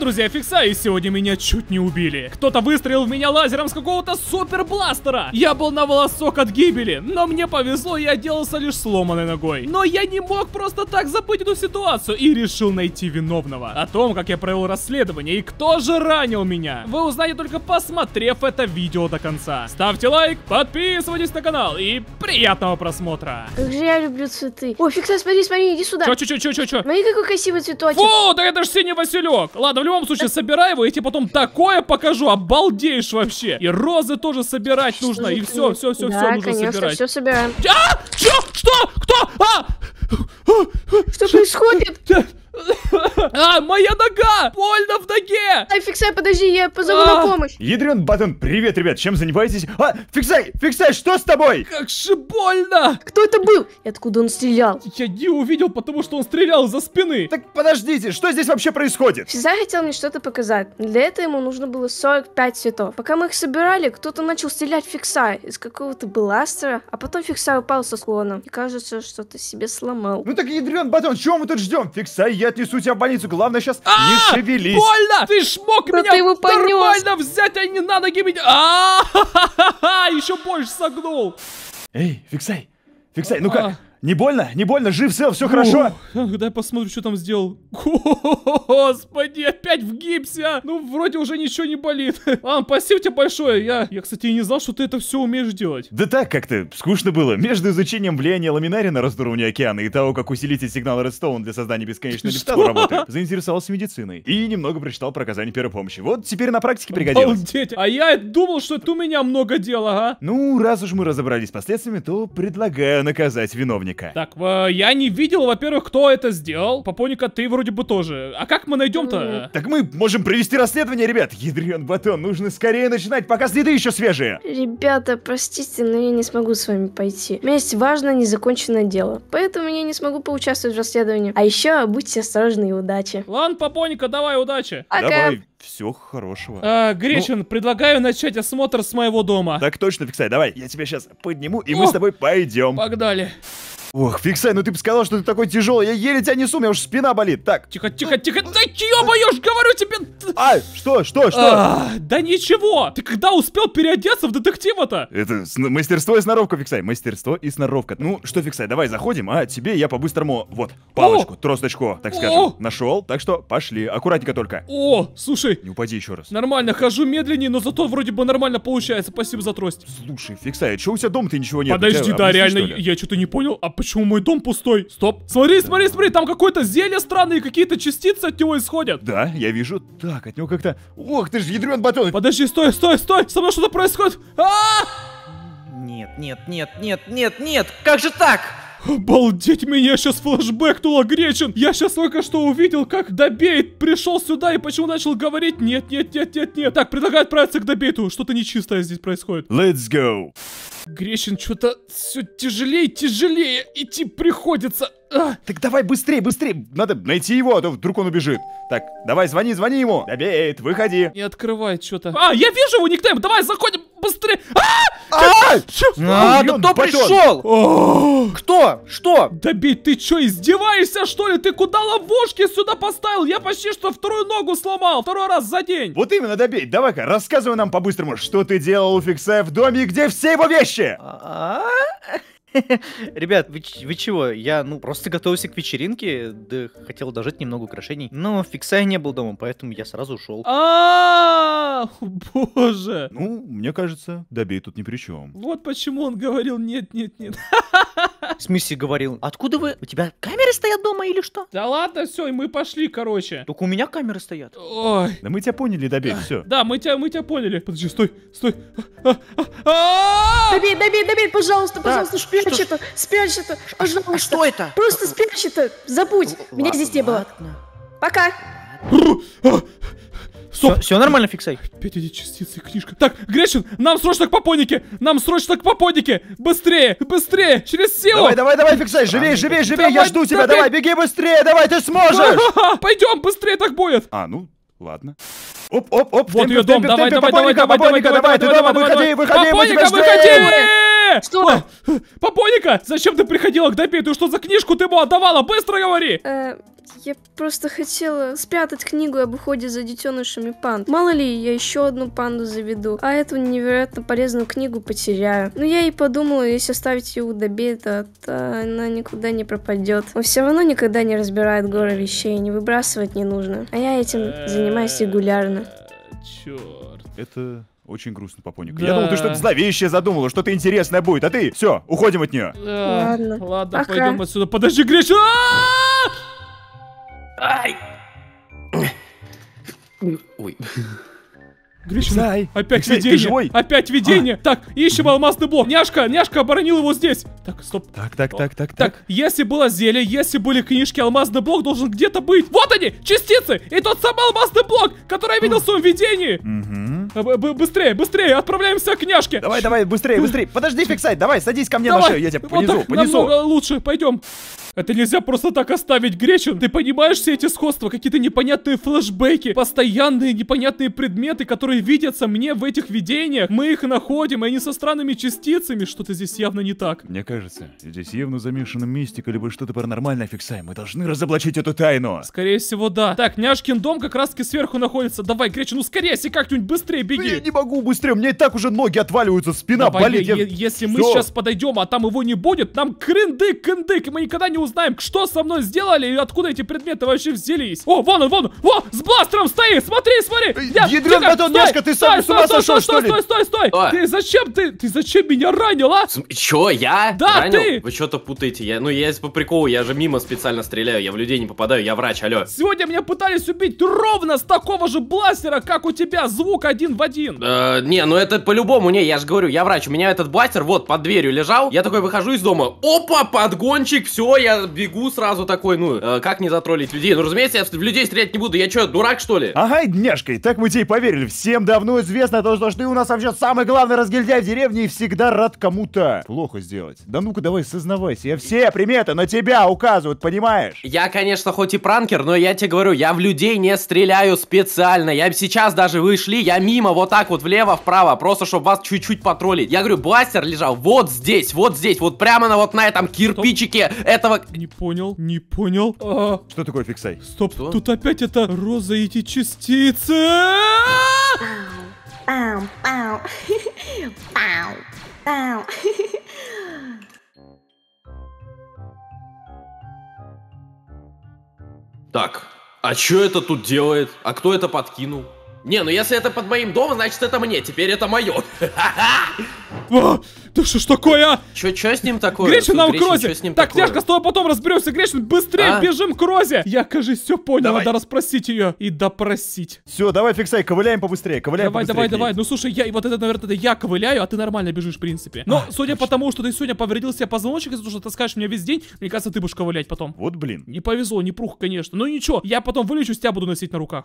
друзья, фикса, и сегодня меня чуть не убили. Кто-то выстрелил в меня лазером с какого-то супербластера. Я был на волосок от гибели, но мне повезло, я отделался лишь сломанной ногой. Но я не мог просто так забыть эту ситуацию и решил найти виновного. О том, как я провел расследование и кто же ранил меня, вы узнаете только посмотрев это видео до конца. Ставьте лайк, подписывайтесь на канал и приятного просмотра. Как же я люблю цветы. О, фикса, смотри, смотри, иди сюда. Чё, чё, чё, чё, чё? Смотри, какой красивый цветочек. Фу, да это же синий василек. Ладно, любом случае собирай его, и тебе потом такое покажу, обалдеешь вообще. И розы тоже собирать нужно, и все, все, все, все нужно конечно, собирать. все собираем. А! Что? Что? Кто? А! Что происходит? А, моя нога! Больно в ноге! Ай, Фиксай, подожди, я позову на а. помощь. Ядрен Батон, привет, ребят, чем занимаетесь? А, Фиксай, Фиксай, что с тобой? Как же больно! Кто это был? И откуда он стрелял? Я не увидел, потому что он стрелял за спины. Так подождите, что здесь вообще происходит? Фиксай хотел мне что-то показать. Для этого ему нужно было 45 цветов. Пока мы их собирали, кто-то начал стрелять Фиксай из какого-то бластера, а потом Фиксай упал со склона. И кажется, что-то себе сломал. Ну так, ядрен Батон, чего мы тут ждем? Фиксай, я отнесу тебя в больницу. Главное сейчас а, не шевелись. Больно! Ты ж мог меня нормально взять, а не на ноги меня. А, еще больше согнул. Эй, фиксай, фиксай, ну-ка. А. Не больно? Не больно? Жив, цел, все хорошо? Дай посмотрю, что там сделал. Господи, опять в гипсе! А! Ну, вроде уже ничего не болит. Ан, спасибо тебе большое. Я, я, кстати, и не знал, что ты это все умеешь делать. Да так как-то, скучно было. Между изучением влияния ламинария на разduрование океана и того, как усилитель сигнала Redstone для создания бесконечной лифтала работает, заинтересовался медициной. И немного прочитал про оказание первой помощи. Вот теперь на практике пригодилось. Обалдеть. А я думал, что это у меня много дела, а? Ну, раз уж мы разобрались с последствиями, то предлагаю наказать виновника. Попоника. Так, э, я не видел, во-первых, кто это сделал. Попоника, ты вроде бы тоже. А как мы найдем-то? Так мы можем провести расследование, ребят. Ядрен батон, нужно скорее начинать, пока следы еще свежие. Ребята, простите, но я не смогу с вами пойти. У меня есть важное незаконченное дело. Поэтому я не смогу поучаствовать в расследовании. А еще будьте осторожны и удачи. Ладно, Попоника, давай, удачи. Пока. Давай, всего хорошего. А, э, Гречин, ну... предлагаю начать осмотр с моего дома. Так точно, Фиксай, давай. Я тебя сейчас подниму, и О! мы с тобой пойдем. Погнали. Ох, Фиксай, ну ты бы сказал, что ты такой тяжелый. Я еле тебя несу, у меня уж спина болит. Так. Тихо, тихо, тихо. Да ебаешь, говорю тебе. А, что, что, что? А, да ничего. Ты когда успел переодеться в детектива-то? Это мастерство и сноровка, Фиксай. Мастерство и сноровка. Ну, что, Фиксай, давай заходим, а тебе я по-быстрому вот палочку, тросточку, так скажем, нашел. Так что пошли, аккуратненько только. О, слушай. Не упади еще раз. Нормально, хожу медленнее, но зато вроде бы нормально получается. Спасибо за трость. Слушай, Фиксай, а что у тебя дома ты ничего нет? Подожди, да, реально, я, я что-то не понял. А почему мой дом пустой? Стоп. Смотри, смотри, смотри, там какое-то зелье странное, какие-то частицы от него исходят. Да, я вижу. Так, от него как-то... Ох, ты же ядрен батон. Подожди, стой, стой, стой. Со мной что-то происходит. А -а -а! Нет, нет, нет, нет, нет, нет. Как же так? Обалдеть, меня сейчас флешбэк тула Гречин. Я сейчас только что увидел, как Добейт пришел сюда и почему начал говорить нет, нет, нет, нет, нет. Так, предлагаю отправиться к Добейту. Что-то нечистое здесь происходит. Let's go. Гречин, что-то все тяжелее, тяжелее идти приходится. А. Так давай быстрее, быстрее. Надо найти его, а то вдруг он убежит. Так, давай, звони, звони ему. Добейт, выходи. Не открывает что-то. А, я вижу его никнейм. Давай, заходим быстрее! А! А! Кто пришел? Кто? Что? Добить, ты что, издеваешься, что ли? Ты куда ловушки сюда поставил? Я почти что вторую ногу сломал, второй раз за день. Вот именно, Добей, давай-ка, рассказывай нам по-быстрому, что ты делал у Фиксая в доме где все его вещи? А? а? Ребят, вы, вы чего? Я, ну, просто готовился к вечеринке, да хотел дожить немного украшений. Но Фикса я не был дома, поэтому я сразу ушел. а боже! Ну, мне кажется, Добей тут ни при чем. Вот почему он говорил нет-нет-нет. В смысле говорил? Откуда вы? У тебя камеры стоят дома или что? Да ладно, все, и мы пошли, короче. Только у меня камеры стоят. Ой. Да мы тебя поняли, добей, все. Да, мы тебя, мы тебя поняли. Подожди, стой, стой. А, а, а, добей, добей, добей, пожалуйста, пожалуйста, спрячь это, спрячь это. А что это? Просто спрячь это, забудь. Меня здесь не было. Пока. Стоп. Все, все нормально, фиксай. Пять эти частицы, книжка. Так, Грешин, нам срочно к попонике! Нам срочно к попонике! Быстрее, быстрее, через силу! Давай, давай, давай, фиксай, живей, живей, живей, давай, я жду тебя, давай, беги быстрее, давай, ты сможешь! Пойдем, быстрее так будет! А, ну, ладно. Оп, оп, оп, вот ее дом, давай, давай, давай, давай, давай, давай, давай, ты дома, выходи, выходи, выходи, выходи! что? Папоника, зачем ты приходила к Допе? Ты что за книжку ты ему отдавала? Быстро говори! Э, я просто хотела спрятать книгу об уходе за детенышами панд. Мало ли, я еще одну панду заведу, а эту невероятно полезную книгу потеряю. Но я и подумала, если оставить ее у Добе, то, то она никуда не пропадет. Он все равно никогда не разбирает горы вещей, не выбрасывать не нужно. А я этим э, занимаюсь регулярно. Черт. Это очень грустно, Папоник. Да. Я думал, ты что-то зловещее задумала, что-то интересное будет, а ты... Все, уходим от нее. Да. Ладно. Ладно, пойдем отсюда. Подожди, Гриша! Ай! Ой. Гриша, ну, опять Алексей, видение, живой? опять а. видение. А. Так, ищем алмазный блок. Няшка, няшка оборонил его здесь. Так, стоп. Так, так, так, так, так. Так, если было зелье, если были книжки, алмазный блок должен где-то быть. Вот они, частицы, и тот самый алмазный блок, который я видел в своем видении. Угу. Э, быстрее, быстрее, отправляемся к княжке. Давай, давай, быстрее, быстрее. Подожди, фиксай, давай, садись ко мне давай. на шею, я тебя понесу, вот так понесу. намного лучше, пойдем. Это нельзя просто так оставить, Гречин. Ты понимаешь все эти сходства? Какие-то непонятные флешбеки, постоянные непонятные предметы, которые видятся мне в этих видениях. Мы их находим, и они со странными частицами. Что-то здесь явно не так. Мне кажется, здесь явно замешана мистика, либо что-то паранормальное, Фиксай. Мы должны разоблачить эту тайну. Скорее всего, да. Так, няшкин дом как раз-таки сверху находится. Давай, Гречин, ускоряйся как-нибудь быстрее быстрее беги. Я не могу быстрее, у меня и так уже ноги отваливаются, спина Давай, болит. Я... Если Всё. мы сейчас подойдем, а там его не будет, нам крындык, крындык, и мы никогда не узнаем, что со мной сделали и откуда эти предметы вообще взялись. О, вон он, вон он, во, с бластером стоит, смотри, смотри. Э, я Ядрен батон, ножка, ты сам с ума сошел, что ли? Стой, стой, стой, стой, а. ты зачем, ты, ты зачем меня ранил, а? Чё, я? Да, ранил? ты. Вы что-то путаете, я, ну я по приколу, я же мимо специально стреляю, я в людей не попадаю, я врач, алло. Сегодня меня пытались убить ровно с такого же бластера, как у тебя, звук один один в один. Э, не, ну это по-любому, не, я же говорю, я врач, у меня этот бластер вот под дверью лежал, я такой выхожу из дома, опа, подгончик, все, я бегу сразу такой, ну, э, как не затроллить людей? Ну, разумеется, я в людей стрелять не буду, я что, дурак что ли? Ага, дняшкой, так мы тебе поверили, всем давно известно то, что ты у нас вообще самый главный разгильдяй в деревне и всегда рад кому-то. Плохо сделать. Да ну-ка давай, сознавайся, я все приметы на тебя указывают, понимаешь? Я, конечно, хоть и пранкер, но я тебе говорю, я в людей не стреляю специально, я сейчас даже вышли, я мимо мимо, вот так вот влево, вправо, просто чтобы вас чуть-чуть потроллить. Я говорю, бластер лежал вот здесь, вот здесь, вот прямо на вот на этом кирпичике Стоп. этого... Не понял, не понял. А... -а, -а. Что такое фиксай? Стоп, Что? тут опять это роза эти частицы. Пау, пау, пау, пау. Так, а чё это тут делает? А кто это подкинул? Не, ну если это под моим домом, значит это мне. Теперь это мое. Да что ж такое, а? Чё, с ним такое? Гриша, нам Крозе! так, тяжко, Няшка, с тобой потом разберемся, Гришин, быстрее а? бежим к Розе! Я, кажется, все понял, давай. надо расспросить ее и допросить. Все, давай, фиксай, ковыляем побыстрее, ковыляем Давай, побыстрее, давай, давай. Ну слушай, я, и вот это, наверное, это я ковыляю, а ты нормально бежишь, в принципе. Но, а, судя по тому, что ты сегодня повредил себе позвоночник, из-за того, что таскаешь меня весь день, мне кажется, ты будешь ковылять потом. Вот блин. Не повезло, не прух, конечно. Ну ничего, я потом вылечу, тебя буду носить на руках.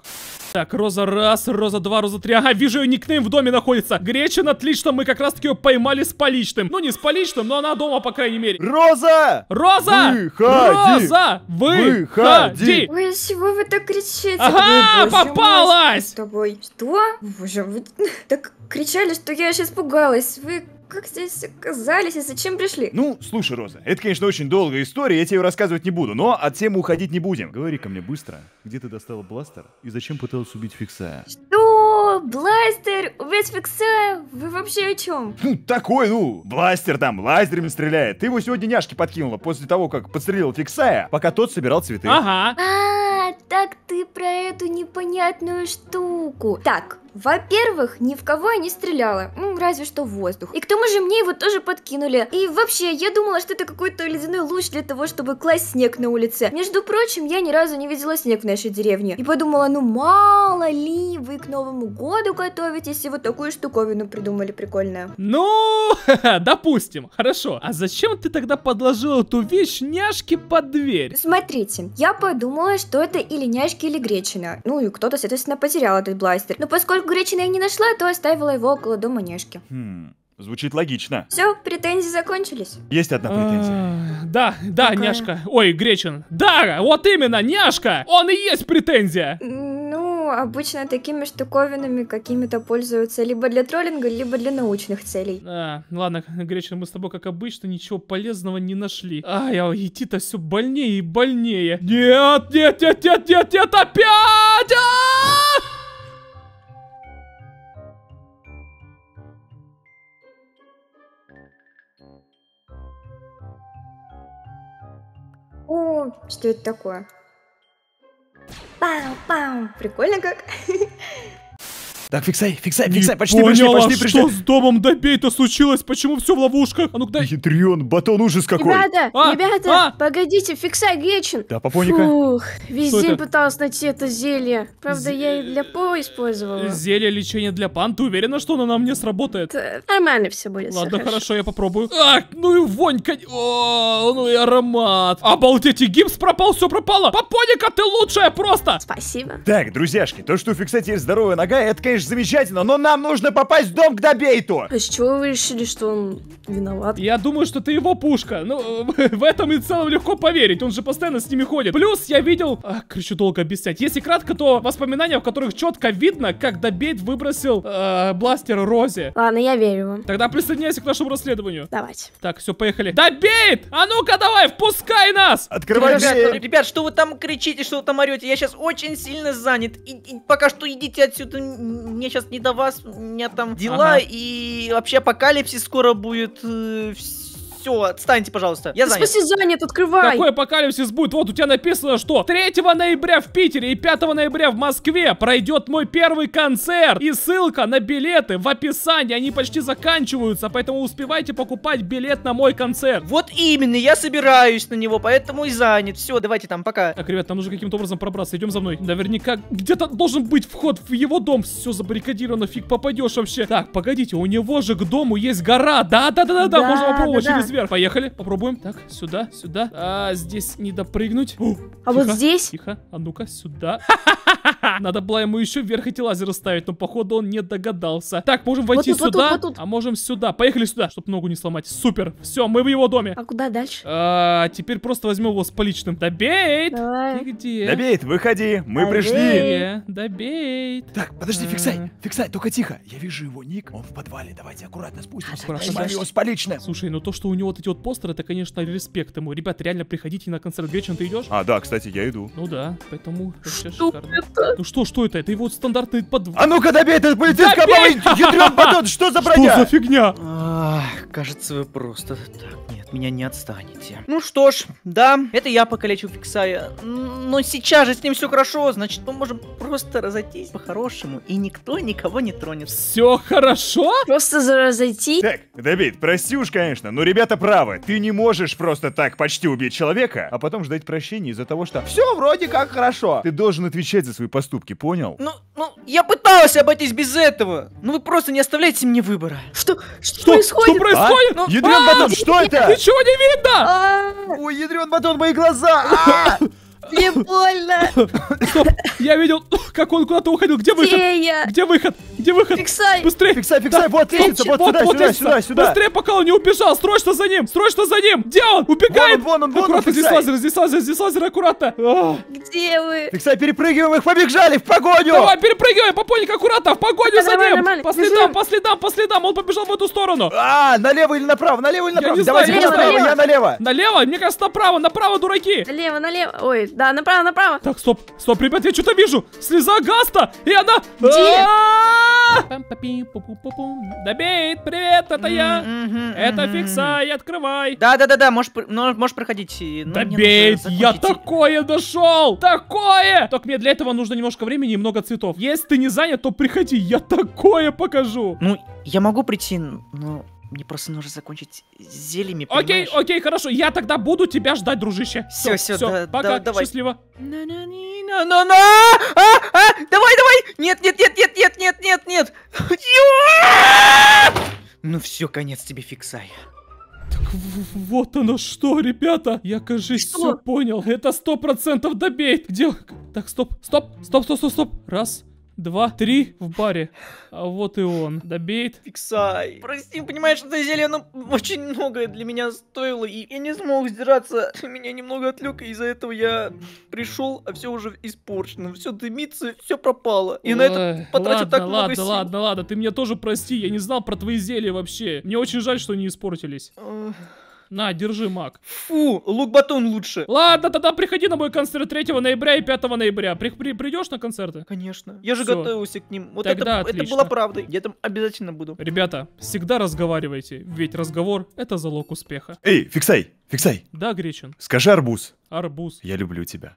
Так, Роза раз, Роза два, Роза три. Ага, вижу ее никнейм в доме находится. Гречин, отлично, мы как раз таки ее поймали, спали личным. Ну, не с поличным, но она дома, по крайней мере. Роза! Роза! Выходи! Роза! Выходи! Ой, чего вы так кричите? Ага, Ой, боже, попалась! С тобой. Что? Боже, вы так кричали, что я сейчас пугалась. Вы как здесь оказались и зачем пришли? Ну, слушай, Роза, это, конечно, очень долгая история, я тебе ее рассказывать не буду, но от темы уходить не будем. Говори ко мне быстро, где ты достала бластер и зачем пыталась убить Фиксая? Что? бластер, весь фиксаю, вы вообще о чем? Ну, такой, ну, бластер там, лазерами стреляет. Ты его сегодня няшки подкинула после того, как подстрелил фиксая, пока тот собирал цветы. Ага. А, так ты про эту непонятную штуку. Так, во-первых, ни в кого я не стреляла, ну, разве что в воздух. И к тому же мне его тоже подкинули. И вообще, я думала, что это какой-то ледяной луч для того, чтобы класть снег на улице. Между прочим, я ни разу не видела снег в нашей деревне. И подумала, ну мало ли, вы к Новому году готовитесь, и вот такую штуковину придумали прикольную. Ну, допустим, хорошо. А зачем ты тогда подложила эту вещь няшки под дверь? Смотрите, я подумала, что это или няшки, или гречина. Ну и кто-то, соответственно, потерял этот бластер. Но поскольку поскольку Гречина я не нашла, то оставила его около дома Нежки. Хм, звучит логично. Все, претензии закончились. Есть одна претензия. Э, да, да, Какая? няшка. Ой, Гречин. Да, вот именно, няшка! Он и есть претензия! Ну, обычно такими штуковинами какими-то пользуются либо для троллинга, либо для научных целей. А, ладно, Гречин, мы с тобой, как обычно, ничего полезного не нашли. А, я идти-то все больнее и больнее. Нет, нет, нет, нет, нет, нет, опять! А! что это такое? Пау, пау, прикольно как. Так, фиксай, фиксай, фиксай, почти поняла, пришли, почти пришли. что с домом Добей-то случилось? Почему все в ловушках? А ну-ка дай. Хитрион, батон ужас какой. Ребята, а, ребята, а? погодите, фиксай Гречин. Да, попоника. Фух, весь что день это? пыталась найти это зелье. Правда, З... я и для пола использовала. Зелье лечения для пан, ты уверена, что оно на мне сработает? Т нормально все будет, Ладно, хорошо. хорошо, я попробую. Ах, ну и вонь, О, ну и аромат. Обалдеть, и гипс пропал, все пропало. Попоника, ты лучшая просто. Спасибо. Так, друзьяшки, то, что у фиксатия здоровая нога, это, конечно, говоришь, замечательно, но нам нужно попасть в дом к Добейту. А с чего вы решили, что он виноват? Я думаю, что ты его пушка. Ну, в этом и целом легко поверить. Он же постоянно с ними ходит. Плюс я видел... А, короче, долго объяснять. Если кратко, то воспоминания, в которых четко видно, как Добейт выбросил э, бластер Розе. Ладно, я верю вам. Тогда присоединяйся к нашему расследованию. Давайте. Так, все, поехали. Добейт! А ну-ка давай, впускай нас! Открывай дверь. Ребят, что вы там кричите, что вы там орете? Я сейчас очень сильно занят. И, и пока что идите отсюда, мне сейчас не до вас, у меня там дела, ага. и вообще апокалипсис скоро будет, э, все все, отстаньте, пожалуйста. Я занят. Спаси занят, открывай. Какой апокалипсис будет? Вот у тебя написано, что 3 ноября в Питере и 5 ноября в Москве пройдет мой первый концерт. И ссылка на билеты в описании. Они почти заканчиваются, поэтому успевайте покупать билет на мой концерт. Вот именно, я собираюсь на него, поэтому и занят. Все, давайте там, пока. Так, ребят, нам нужно каким-то образом пробраться. Идем за мной. Наверняка где-то должен быть вход в его дом. Все забаррикадировано, фиг попадешь вообще. Так, погодите, у него же к дому есть гора. Да-да-да-да, да, можно попробовать да, через вверх. Поехали, попробуем. Так, сюда, сюда. А, здесь не допрыгнуть. О, а тихо, вот здесь? Тихо, а ну-ка, сюда. Надо было ему еще вверх эти лазеры ставить, но походу он не догадался. Так, можем войти вот тут, сюда, вот тут, вот тут. а можем сюда. Поехали сюда, чтобы ногу не сломать. Супер. Все, мы в его доме. А куда дальше? А, теперь просто возьмем его с поличным. Добейт! Давай. Ты где? Добейт, выходи, мы Добейт. пришли. Добейт. Так, подожди, фиксай, а. фиксай, только тихо. Я вижу его ник, он в подвале, давайте аккуратно спустимся. Аккуратно. Возьмем его с поличным. Слушай, ну то, что у него вот эти вот постеры, это, конечно, респект ему. Ребят, реально приходите на концерт вечером, ты идешь? А, да, кстати, я иду. Ну да, поэтому... Что это? Ну что, что это? Это его стандартный под... А ну-ка добей этот полицейский Добей! ядрен батон! Что за броня? Что за фигня? кажется, вы просто так нет, меня не отстанете. Ну что ж, да, это я покалечил Фиксая. Но сейчас же с ним все хорошо, значит, мы можем просто разойтись по-хорошему, и никто никого не тронет. Все хорошо? Просто разойтись? Так, Давид, прости уж, конечно, но ребята правы. Ты не можешь просто так почти убить человека, а потом ждать прощения из-за того, что все вроде как хорошо. Ты должен отвечать за свои поступки поступки, понял? Ну, ну, я пыталась обойтись без этого. Ну вы просто не оставляете мне выбора. Что? Что, что происходит? Что происходит? А? Ну, Ядрен батон, а? что это? Ничего не видно! А. Ой, ядрен батон, мои глаза! Мне больно. Стоп, я видел, как он куда-то уходил. Где выход? Где я? Где выход? Где выход? Фиксай. Быстрее. Фиксай, фиксай, вот лестница, вот сюда, сюда, сюда, сюда. Быстрее, пока он не убежал. Срочно за ним, срочно за ним. Где он? Убегает. Вон он, вон он, Аккуратно, здесь лазер, здесь лазер, здесь лазер, аккуратно. Где вы? Фиксай, перепрыгиваем их, побежали в погоню. Давай, перепрыгиваем, попоник, аккуратно, в погоню за ним. По следам, по следам, по следам, он побежал в эту сторону. А, налево или направо, налево или направо. Давайте направо, я налево. Налево? Мне кажется, направо, направо, дураки. Налево, налево. Ой, да, направо, направо. Так, стоп, стоп, ребят, я что-то вижу. Слеза Гаста, и она... Добеет, привет, это я. Это Фикса, и открывай. Да, да, да, да, можешь, можешь проходить. Ну, Добеет, я такое дошел, такое. Только мне для этого нужно немножко времени и много цветов. Если ты не занят, то приходи, я такое покажу. Ну, я могу прийти, но мне просто нужно закончить зельями, Окей, понимаешь? окей, хорошо. Я тогда буду тебя ждать, дружище. Все, все, все. Да, пока, да, давай. счастливо. На -на -на давай, давай! Нет, нет, нет, нет, нет, нет, нет, нет! Ну все, конец тебе, фиксай. Так вот оно что, ребята. Я, кажется, все понял. Это сто процентов добей. Где? Так, стоп, стоп, стоп, стоп, стоп, стоп. Раз, два, три в баре. А вот и он. Добейт. Фиксай. Прости, понимаешь, это зелье, оно очень многое для меня стоило, и я не смог сдираться. меня немного отвлек, и из-за этого я пришел, а все уже испорчено. Все дымится, все пропало. И Ой, на это потратил ладно, так много ладно, сил. Ладно, ладно, ты меня тоже прости, я не знал про твои зелья вообще. Мне очень жаль, что они испортились. На, держи, маг. Фу, лук-батон лучше. Ладно, тогда приходи на мой концерт 3 ноября и 5 ноября. При, при, придешь на концерты? Конечно. Я же Всё. готовился к ним. Вот Тогда это, это была правда. Я там обязательно буду. Ребята, всегда разговаривайте, ведь разговор — это залог успеха. Эй, фиксай, фиксай. Да, Гречин. Скажи арбуз. Арбуз. Я люблю тебя.